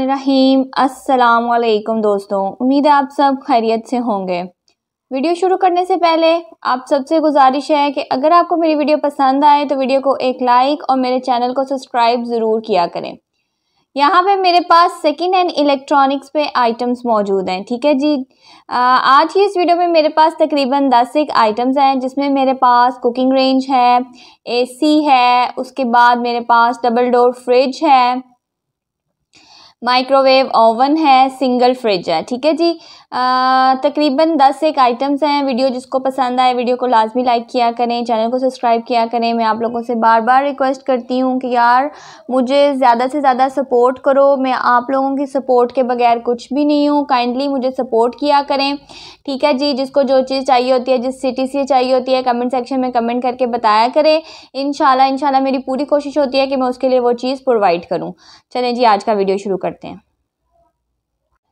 रहीम अस्सलाम वालेकुम दोस्तों उम्मीद है आप सब खैरियत से होंगे वीडियो शुरू करने से पहले आप सबसे गुजारिश है कि अगर आपको मेरी वीडियो पसंद आए तो वीडियो को एक लाइक और मेरे चैनल को सब्सक्राइब ज़रूर किया करें यहाँ पे मेरे पास सेकेंड हैंड इलेक्ट्रॉनिक्स पे आइटम्स मौजूद हैं ठीक है जी आ, आज की इस वीडियो में मेरे पास तकरीबन दस एक आइटम्स हैं जिसमें मेरे पास कुकिंग रेंज है एसी है उसके बाद मेरे पास डबल डोर फ्रिज है माइक्रोवेव ओवन है सिंगल फ्रिज है ठीक है जी तकरीबन दस एक आइटम्स हैं वीडियो जिसको पसंद आए वीडियो को लाजमी लाइक किया करें चैनल को सब्सक्राइब किया करें मैं आप लोगों से बार बार रिक्वेस्ट करती हूँ कि यार मुझे ज़्यादा से ज़्यादा सपोर्ट करो मैं आप लोगों की सपोर्ट के बगैर कुछ भी नहीं हूँ काइंडली मुझे सपोर्ट किया करें ठीक है जी जिसको जो चीज़ चाहिए होती है जिस सिटी से चाहिए होती है कमेंट सेक्शन में कमेंट करके बताया करें इन शाला मेरी पूरी कोशिश होती है कि मैं उसके लिए वो चीज़ प्रोवाइड करूँ चलें जी आज का वीडियो शुरू करते हैं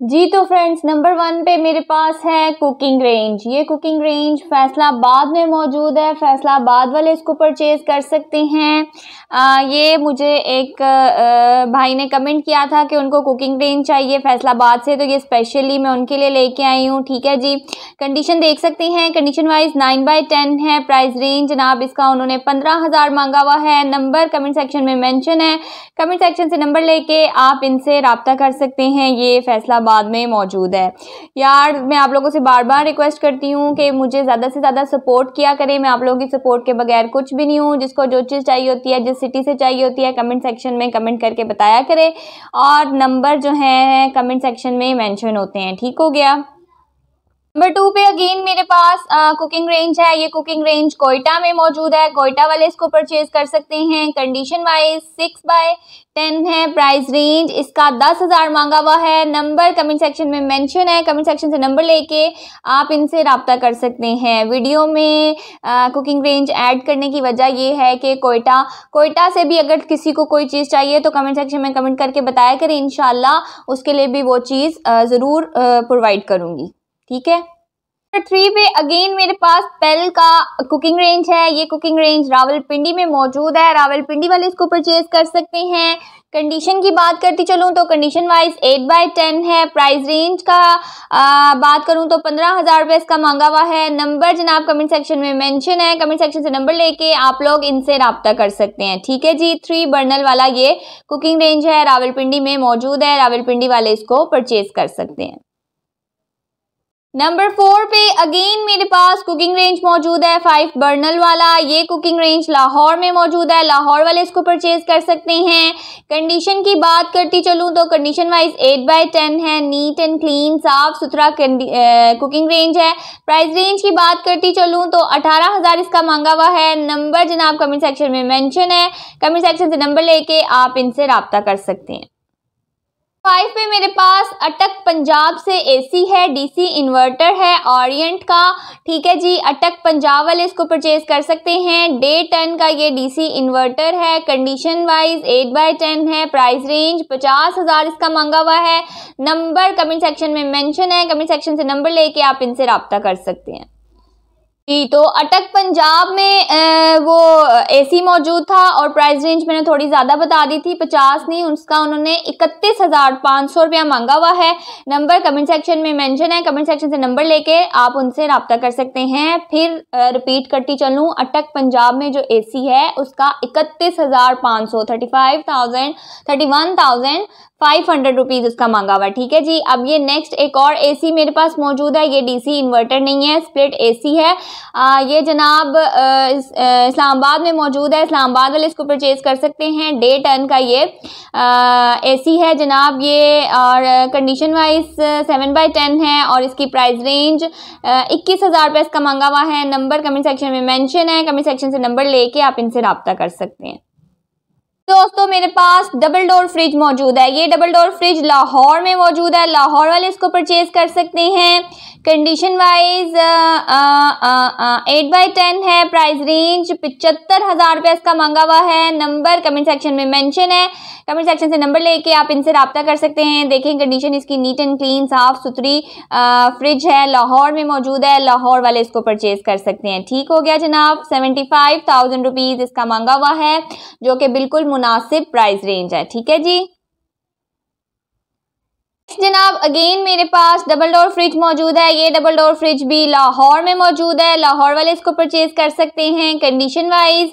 जी तो फ्रेंड्स नंबर वन पे मेरे पास है कुकिंग रेंज ये कुकिंग रेंज फैसलाबाद में मौजूद है फैसलाबाद वाले इसको परचेज़ कर सकते हैं आ, ये मुझे एक आ, भाई ने कमेंट किया था कि उनको कुकिंग रेंज चाहिए फैसलाबाद से तो ये स्पेशली मैं उनके लिए लेके आई हूँ ठीक है जी कंडीशन देख सकते हैं condition wise nine by ten है प्राइस रेंज जनाब इसका उन्होंने पंद्रह हज़ार मांगा हुआ है नंबर कमेंट सेक्शन में मैंशन है कमेंट सेक्शन से नंबर लेके आप इनसे रबता कर सकते हैं ये फैसलाबाद इस्लामाबाद में मौजूद है यार मैं आप लोगों से बार बार रिक्वेस्ट करती हूँ कि मुझे ज़्यादा से ज़्यादा सपोर्ट किया करें मैं आप लोगों की सपोर्ट के बगैर कुछ भी नहीं हूँ जिसको जो चीज़ चाहिए होती है जिस सिटी से चाहिए होती है कमेंट सेक्शन में कमेंट करके बताया करें और नंबर जो हैं कमेंट सेक्शन में मैंशन होते हैं ठीक हो गया नंबर टू पे अगेन मेरे पास कुकिंग रेंज है ये कुकिंग रेंज कोयटा में मौजूद है कोयटा वाले इसको परचेज कर सकते हैं condition wise six by ten है प्राइस रेंज इसका दस हज़ार मांगा हुआ है नंबर कमेंट सेक्शन में मेंशन है कमेंट सेक्शन से नंबर लेके आप इनसे रबता कर सकते हैं वीडियो में कुकिंग रेंज ऐड करने की वजह यह है कि कोयटा कोयटा से भी अगर किसी को कोई चीज़ चाहिए तो कमेंट सेक्शन में कमेंट करके बताया करें इन उसके लिए भी वो चीज़ ज़रूर प्रोवाइड करूँगी ठीक है थ्री पे अगेन मेरे पास पेल का कुकिंग रेंज है ये कुकिंग रेंज रावलपिंडी में मौजूद है रावलपिंडी वाले इसको परचेज कर सकते हैं कंडीशन की बात करती चलूँ तो condition wise eight by ten है प्राइस रेंज का आ, बात करूँ तो पंद्रह हज़ार रुपये इसका मांगा हुआ है नंबर जनाब कमेंट सेक्शन में मेंशन है कमेंट सेक्शन से नंबर लेके आप लोग इनसे रबता कर सकते हैं ठीक है जी थ्री बर्नल वाला ये कुकिंग रेंज है रावलपिंडी में मौजूद है रावलपिंडी वाले इसको परचेज़ कर सकते हैं नंबर फोर पे अगेन मेरे पास कुकिंग रेंज मौजूद है फाइव बर्नल वाला ये कुकिंग रेंज लाहौर में मौजूद है लाहौर वाले इसको परचेज कर सकते हैं कंडीशन की बात करती चलूँ तो condition wise eight by ten है नीट एंड क्लीन साफ सुथरा कुकिंग रेंज है प्राइस रेंज की बात करती चलूँ तो अठारह हज़ार इसका मांगा हुआ है नंबर जनाब कमेंट सेक्शन में मैंशन है कमेंट सेक्शन से नंबर लेके आप इनसे रबता कर सकते हैं फाइव पे मेरे पास अटक पंजाब से एसी है डीसी इन्वर्टर है ओरिएंट का ठीक है जी अटक पंजाब वाले इसको परचेज कर सकते हैं डे टेन का ये डीसी इन्वर्टर है condition wise eight by ten है प्राइस रेंज पचास हज़ार इसका मांगा हुआ है नंबर कमेंट सेक्शन में मेंशन है कमेंट सेक्शन से नंबर लेके आप इनसे रबता कर सकते हैं जी तो अटक पंजाब में वो एसी मौजूद था और प्राइस रेंज मैंने थोड़ी ज़्यादा बता दी थी पचास नहीं उसका उन्होंने इकतीस हज़ार पाँच सौ रुपया मांगा हुआ है नंबर कमेंट सेक्शन में मेंशन है कमेंट सेक्शन से नंबर लेके आप उनसे रबता कर सकते हैं फिर रिपीट करती चलूँ अटक पंजाब में जो एसी है उसका इकतीस हज़ार पाँच सौ thirty five thousand thirty one thousand five hundred rupees उसका मांगा हुआ ठीक है जी अब ये नेक्स्ट एक और एसी मेरे पास मौजूद है ये डीसी इन्वर्टर नहीं है स्प्लिट एसी है आ, ये जनाब इस्लाम इस्लामाबाद में मौजूद है इस्लामाबाद वाले इसको परचेज़ कर सकते हैं डे टन का ये एसी है जनाब ये और condition wise seven by ten है और इसकी प्राइस रेंज इक्कीस हज़ार रुपये इसका मांगा हुआ है नंबर कमेंट सेक्शन में मैंशन है कमेंट सेक्शन से नंबर लेके आप इनसे रबता कर सकते हैं दोस्तों मेरे पास डबल डोर फ्रिज मौजूद है ये डबल डोर फ्रिज लाहौर में मौजूद है लाहौर वाले इसको परचेज कर सकते हैं condition wise eight by ten है प्राइस रेंज पिचहत्तर हज़ार रुपये इसका मांगा हुआ है नंबर कमेंट सेक्शन में मेंशन है कमेंट सेक्शन से नंबर लेके आप इनसे रबता कर सकते हैं देखें कंडीशन इसकी नीट एंड क्लीन साफ़ सुथरी फ्रिज है लाहौर में मौजूद है लाहौर वाले इसको परचेज़ कर सकते हैं ठीक हो गया जनाब सेवेंटी फाइव थाउजेंड रुपीज़ इसका मांगा हुआ है जो कि बिल्कुल मुनासिब प्राइस रेंज है ठीक है जी जनाब अगेन मेरे पास डबल डोर फ्रिज मौजूद है ये डबल डोर फ्रिज भी लाहौर में मौजूद है लाहौर वाले इसको परचेज कर सकते हैं condition wise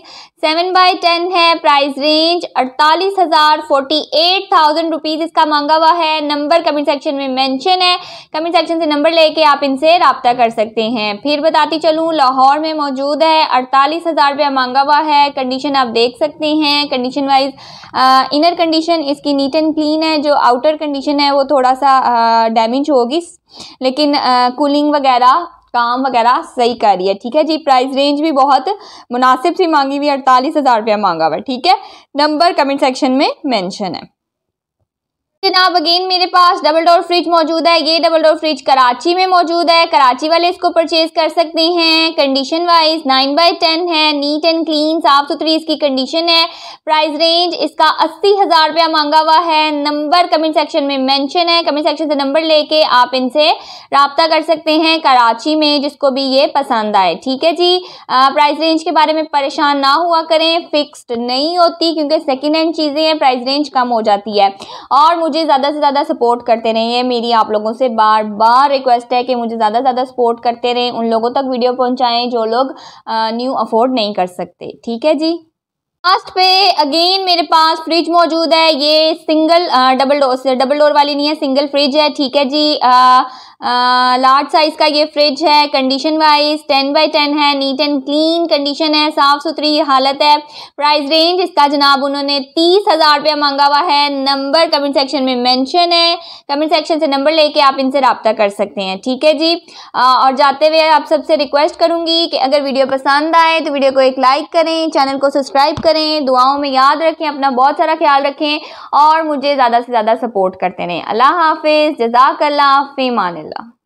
seven by ten है प्राइस रेंज अड़तालीस हज़ार फोर्टी एट थाउजेंड रुपीज़ इसका मांगा हुआ है नंबर कमेंट सेक्शन में मेंशन है कमेंट सेक्शन से नंबर लेके आप इनसे रबता कर सकते हैं फिर बताती चलूँ लाहौर में मौजूद है अड़तालीस हज़ार रुपया मांगा हुआ है कंडीशन आप देख सकते हैं कंडीशन वाइज इनर कंडीशन इसकी नीट एंड क्लीन है जो आउटर कंडीशन है वो थोड़ा थोड़ा सा डैमेज होगी लेकिन कूलिंग वगैरह काम वगैरह सही कर रही है ठीक है जी प्राइस रेंज भी बहुत मुनासिब सी मांगी हुई अड़तालीस हज़ार रुपया मांगा हुआ ठीक है नंबर कमेंट सेक्शन में मेंशन है जनाब अगेन मेरे पास डबल डोर फ्रिज मौजूद है ये डबल डोर फ्रिज कराची में मौजूद है कराची वाले इसको परचेज कर सकते हैं condition wise nine by ten है नीट एंड क्लीन साफ सुथरी इसकी कंडीशन है प्राइस रेंज इसका अस्सी हज़ार रुपया मांगा हुआ है नंबर कमेंट सेक्शन में मेंशन है कमेंट सेक्शन से नंबर लेके आप इनसे रबता कर सकते हैं कराची में जिसको भी ये पसंद आए ठीक है जी प्राइस रेंज के बारे में परेशान ना हुआ करें फिक्सड नहीं होती क्योंकि सेकेंड हैंड चीज़ें हैं प्राइस रेंज कम हो जाती है और मुझे मुझे ज़्यादा से ज़्यादा सपोर्ट करते रहें ये मेरी आप लोगों से बार बार रिक्वेस्ट है कि मुझे ज़्यादा से ज़्यादा सपोर्ट करते रहें उन लोगों तक वीडियो पहुँचाएँ जो लोग न्यू अफोर्ड नहीं कर सकते ठीक है जी लास्ट पे अगेन मेरे पास फ्रिज मौजूद है ये single double door double door वाली नहीं है सिंगल फ्रिज है ठीक है जी आ, लार्ज साइज का ये फ्रिज है condition wise ten by ten है नीट एंड क्लीन कंडीशन है साफ सुथरी हालत है प्राइस रेंज इसका जनाब उन्होंने तीस हज़ार रुपया मांगा हुआ है नंबर कमेंट सेक्शन में मेंशन है कमेंट सेक्शन से नंबर लेके आप इनसे रबता कर सकते हैं ठीक है जी आ, और जाते हुए आप सबसे रिक्वेस्ट करूँगी कि अगर वीडियो पसंद आए तो वीडियो को एक लाइक करें चैनल को सब्सक्राइब करें दुआओं में याद रखें अपना बहुत सारा ख्याल रखें और मुझे ज़्यादा से ज़्यादा सपोर्ट करते रहें अल्लाह हाफिज़ जजाकल्ला फ़ीमान alla.